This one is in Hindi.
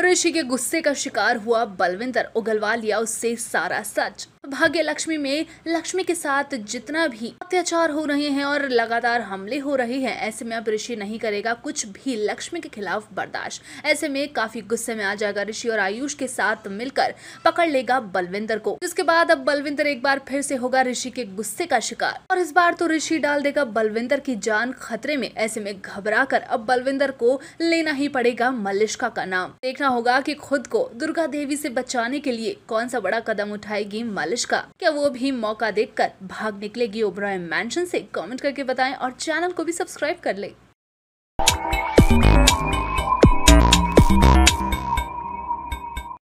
ऋषि के गुस्से का शिकार हुआ बलविंदर उगलवा लिया उससे सारा सच भाग्य लक्ष्मी में लक्ष्मी के साथ जितना भी अत्याचार हो रहे हैं और लगातार हमले हो रहे हैं ऐसे में अब ऋषि नहीं करेगा कुछ भी लक्ष्मी के खिलाफ बर्दाश्त ऐसे में काफी गुस्से में आ जाएगा ऋषि और आयुष के साथ मिलकर पकड़ लेगा बलविंदर को इसके बाद अब बलविंदर एक बार फिर से होगा ऋषि के गुस्से का शिकार और इस बार तो ऋषि डाल देगा बलविंदर की जान खतरे में ऐसे में घबरा कर अब बलविंदर को लेना ही पड़ेगा मलिश्का का नाम देखना होगा की खुद को दुर्गा देवी से बचाने के लिए कौन सा बड़ा कदम उठाएगी मलिश्का बारिश का क्या वो भी मौका देखकर भाग निकलेगी ओब्राय मैंशन से कमेंट करके बताएं और चैनल को भी सब्सक्राइब कर लें